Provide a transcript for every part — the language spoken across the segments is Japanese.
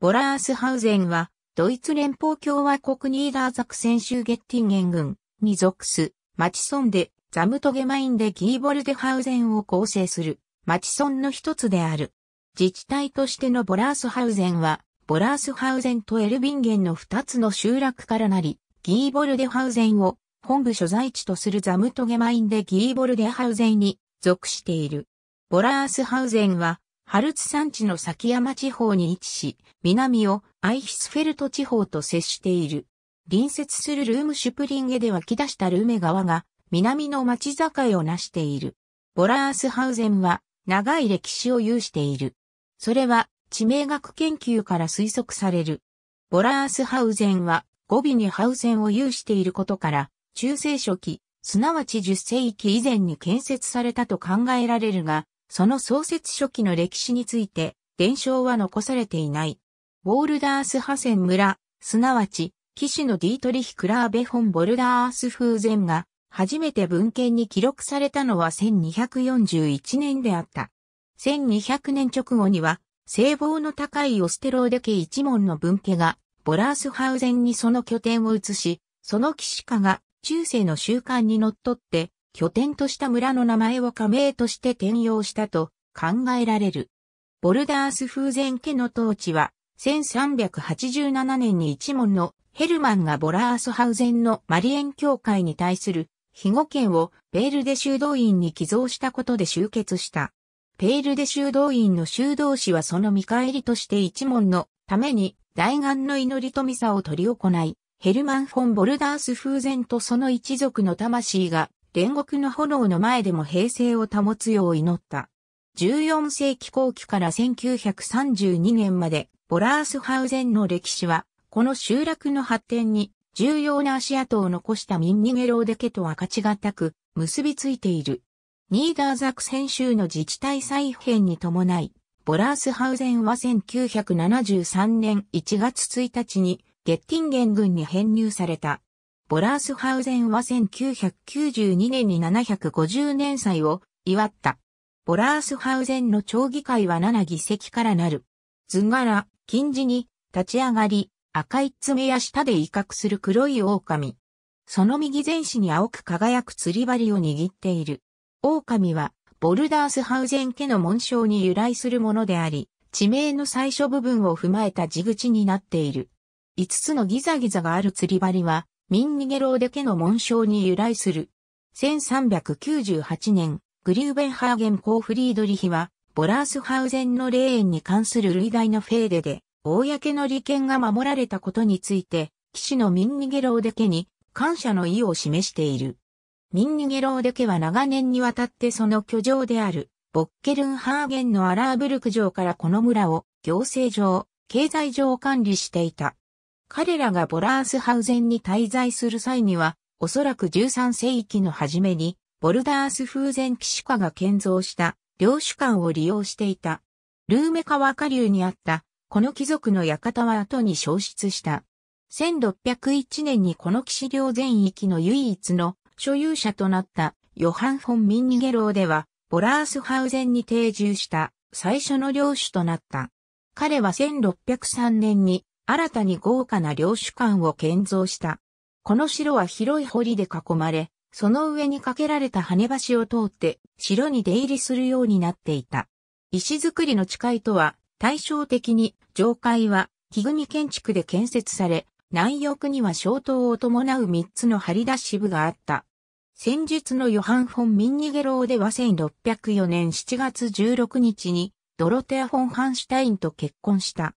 ボラースハウゼンは、ドイツ連邦共和国ニーダーザクセン州ゲッティンゲン軍に属す、マチソンで、ザムトゲマインでギーボルデハウゼンを構成する、マチソンの一つである。自治体としてのボラースハウゼンは、ボラースハウゼンとエルビンゲンの二つの集落からなり、ギーボルデハウゼンを本部所在地とするザムトゲマインでギーボルデハウゼンに属している。ボラースハウゼンは、ハルツ山地の崎山地方に位置し、南をアイヒスフェルト地方と接している。隣接するルームシュプリンゲで湧き出したルーメ川が南の町境を成している。ボラースハウゼンは長い歴史を有している。それは地名学研究から推測される。ボラースハウゼンは語尾にハウゼンを有していることから、中世初期、すなわち10世紀以前に建設されたと考えられるが、その創設初期の歴史について伝承は残されていない。ウォールダースハセン村、すなわち、騎士のディートリヒ・クラーベ・ホン・ボルダース風前が、初めて文献に記録されたのは1241年であった。1200年直後には、聖望の高いオステローデ家一門の文家が、ボラースハウゼンにその拠点を移し、その騎士家が中世の習慣にのっとって、拠点とした村の名前を加盟として転用したと考えられる。ボルダース風前家の統治は、1387年に一門のヘルマンがボラースハウゼンのマリエン教会に対する庇護権をペールデ修道院に寄贈したことで集結した。ペールデ修道院の修道士はその見返りとして一門のために大願の祈りとミサを取り行い、ヘルマン・フォン・ボルダース風前とその一族の魂が煉獄の炎の前でも平静を保つよう祈った。14世紀後期から1932年までボラースハウゼンの歴史は、この集落の発展に重要な足跡を残したミンニゲローデ家とは価値がたく結びついている。ニーダーザクセン州の自治体再編に伴い、ボラースハウゼンは1973年1月1日にゲッティンゲン軍に編入された。ボラースハウゼンは1992年に750年祭を祝った。ボラースハウゼンの町議会は7議席からなる。図柄、近似に、立ち上がり、赤い爪や舌で威嚇する黒い狼。その右前肢に青く輝く釣り針を握っている。狼は、ボルダースハウゼン家の紋章に由来するものであり、地名の最初部分を踏まえた地口になっている。五つのギザギザがある釣り針は、ミンニゲローデ家の紋章に由来する。1398年、グリューベンハーゲン・コーフリードリヒは、ボラースハウゼンの霊園に関する類題のフェーデで、公の利権が守られたことについて、騎士のミンニゲローデ家に感謝の意を示している。ミンニゲローデ家は長年にわたってその居城である、ボッケルンハーゲンのアラーブルク城からこの村を行政上、経済上管理していた。彼らがボラースハウゼンに滞在する際には、おそらく13世紀の初めに、ボルダース風前騎士家が建造した領主館を利用していた。ルーメ川下流にあった、この貴族の館は後に消失した。1601年にこの騎士領全域の唯一の所有者となったヨハン・フォン・ミンニゲローでは、ボラースハウゼンに定住した最初の領主となった。彼は1603年に新たに豪華な領主館を建造した。この城は広い堀で囲まれ、その上に架けられた跳ね橋を通って城に出入りするようになっていた。石造りの誓いとは対照的に上海は木組建築で建設され、南翼には小塔を伴う三つの張り出し部があった。戦術のヨハン・フォン・ミンニゲローでは1604年7月16日にドロテア・フォン・ハンシュタインと結婚した。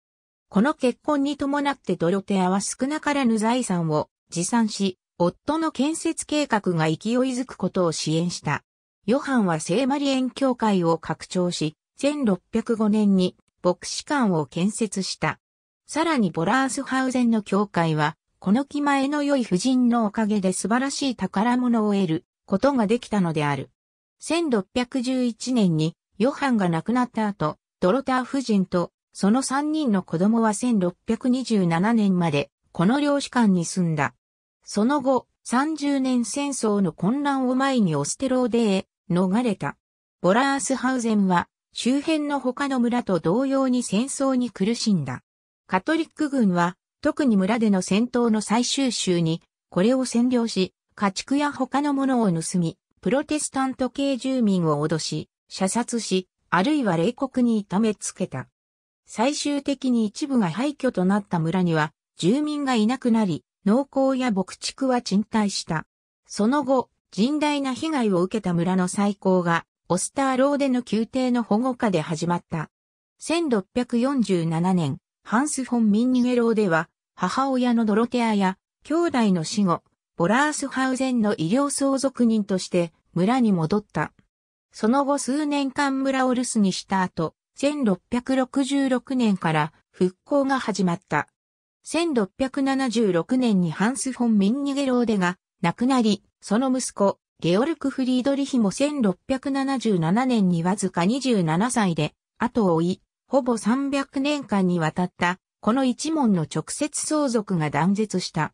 この結婚に伴ってドロテアは少なからぬ財産を持参し、夫の建設計画が勢いづくことを支援した。ヨハンは聖マリエン教会を拡張し、1605年に牧師館を建設した。さらにボラースハウゼンの教会は、この気前の良い夫人のおかげで素晴らしい宝物を得ることができたのである。1611年にヨハンが亡くなった後、ドロター夫人とその3人の子供は1627年までこの領主館に住んだ。その後、30年戦争の混乱を前にオステローデへ逃れた。ボラースハウゼンは周辺の他の村と同様に戦争に苦しんだ。カトリック軍は特に村での戦闘の最終週にこれを占領し、家畜や他のものを盗み、プロテスタント系住民を脅し、射殺し、あるいは冷酷に痛めつけた。最終的に一部が廃墟となった村には住民がいなくなり、農耕や牧畜は賃貸した。その後、甚大な被害を受けた村の再興が、オスターローでの宮廷の保護下で始まった。1647年、ハンス・フォン・ミンニゲローでは、母親のドロテアや、兄弟の死後、ボラースハウゼンの医療相続人として村に戻った。その後数年間村を留守にした後、1666年から復興が始まった。1676年にハンス・フォン・ミンニゲローデが亡くなり、その息子、ゲオルク・フリードリヒも1677年にわずか27歳で、後を追い、ほぼ300年間にわたった、この一門の直接相続が断絶した。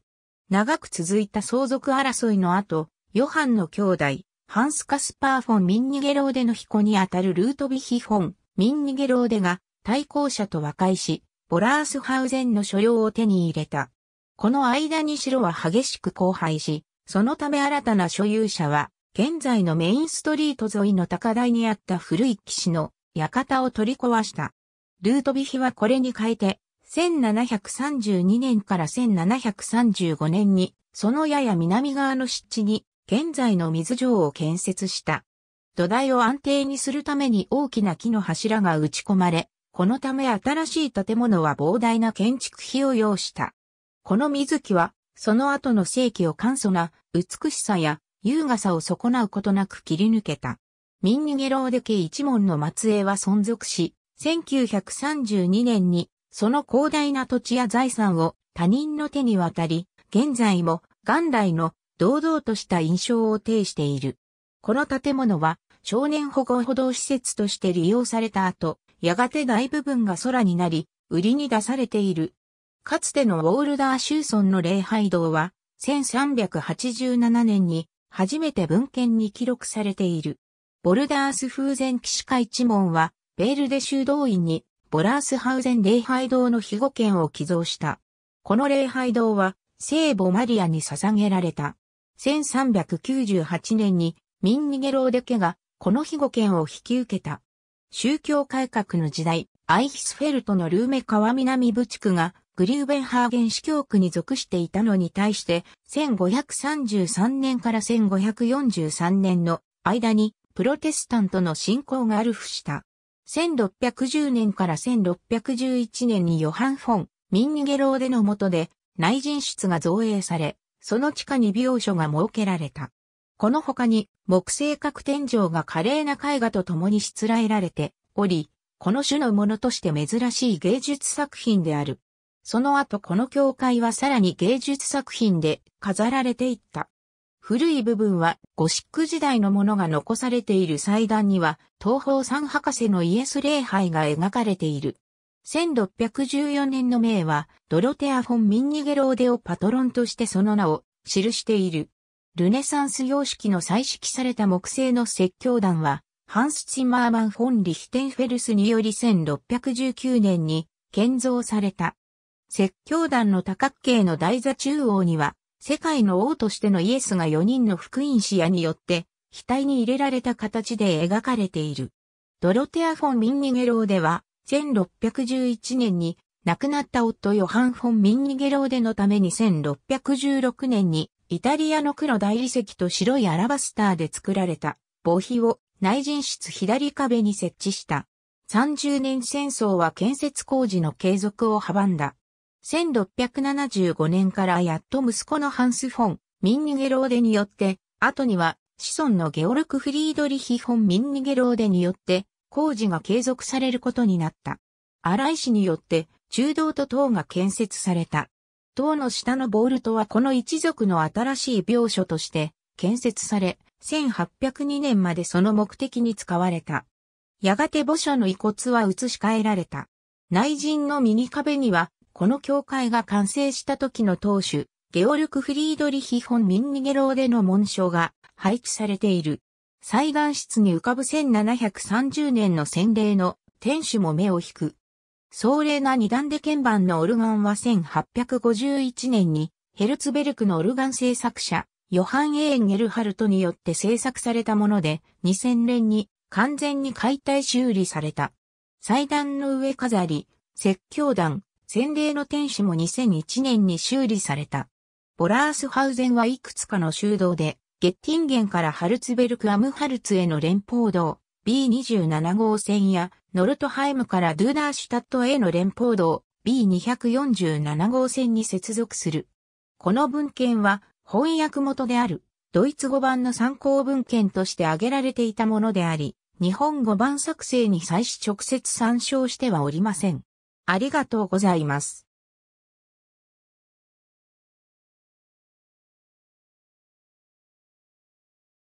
長く続いた相続争いの後、ヨハンの兄弟、ハンス・カスパー・フォン・ミンニゲローデの彦にあたるルートビヒ・フォン・ミンニゲローデが対抗者と和解し、ボラースハウゼンの所要を手に入れた。この間に城は激しく荒廃し、そのため新たな所有者は、現在のメインストリート沿いの高台にあった古い騎士の館を取り壊した。ルートビヒはこれに変えて、1732年から1735年に、そのやや南側の湿地に、現在の水城を建設した。土台を安定にするために大きな木の柱が打ち込まれ、このため新しい建物は膨大な建築費を要した。この水木は、その後の世紀を簡素な美しさや優雅さを損なうことなく切り抜けた。民逃げ老でー家一門の末裔は存続し、1932年にその広大な土地や財産を他人の手に渡り、現在も元来の堂々とした印象を呈している。この建物は少年保護歩道施設として利用された後、やがて大部分が空になり、売りに出されている。かつてのウォールダー・州村の礼拝堂は、1387年に初めて文献に記録されている。ボルダース風前騎士会一門は、ベールデ修道院にボラースハウゼン礼拝堂の庇護権を寄贈した。この礼拝堂は、聖母マリアに捧げられた。1398年にミンニゲローデ家がこの庇護権を引き受けた。宗教改革の時代、アイヒスフェルトのルーメ川南部地区がグリューベンハーゲン司教区に属していたのに対して、1533年から1543年の間にプロテスタントの信仰がアルフした。1610年から1611年にヨハン・フォン、ミンニゲローデの下で内人室が造営され、その地下に病所が設けられた。この他に木製角天井が華麗な絵画と共にしつらえられており、この種のものとして珍しい芸術作品である。その後この教会はさらに芸術作品で飾られていった。古い部分はゴシック時代のものが残されている祭壇には東方三博士のイエス礼拝が描かれている。1614年の名はドロテア・フォン・ミンニゲローデをパトロンとしてその名を記している。ルネサンス様式の彩色された木製の説教団は、ハンス・チマーマン・フォン・リヒテンフェルスにより1619年に建造された。説教団の多角形の台座中央には、世界の王としてのイエスが4人の福音使屋によって、額に入れられた形で描かれている。ドロテア・フォン・ミンニゲローでは、1611年に亡くなった夫ヨハン・フォン・ミンニゲローでのために1616年にイタリアの黒大理石と白いアラバスターで作られた墓碑を内陣室左壁に設置した。30年戦争は建設工事の継続を阻んだ。1675年からやっと息子のハンス・フォン、ミンニゲローデによって、後には子孫のゲオルク・フリードリヒ・フォン・ミンニゲローデによって、工事が継続されることになった。荒井氏によって、中道と塔が建設された。塔の下のボールトはこの一族の新しい病所として建設され、1802年までその目的に使われた。やがて墓所の遺骨は移し替えられた。内陣の右壁には、この教会が完成した時の当主、ゲオルク・フリードリヒ・フォン・ミンニゲローでの紋章が配置されている。祭壇室に浮かぶ1730年の洗礼の天守も目を引く。壮麗な二段で鍵盤のオルガンは1851年にヘルツベルクのオルガン製作者、ヨハン・エーン・ゲルハルトによって制作されたもので、2000年に完全に解体修理された。祭壇の上飾り、説教団、洗礼の天使も2001年に修理された。ボラースハウゼンはいくつかの修道で、ゲッティンゲンからハルツベルクアムハルツへの連邦道 B27 号線やノルトハイムからドゥーダーシュタットへの連邦道 B247 号線に接続する。この文献は翻訳元であるドイツ語版の参考文献として挙げられていたものであり、日本語版作成に際し直接参照してはおりません。ありがとうございます。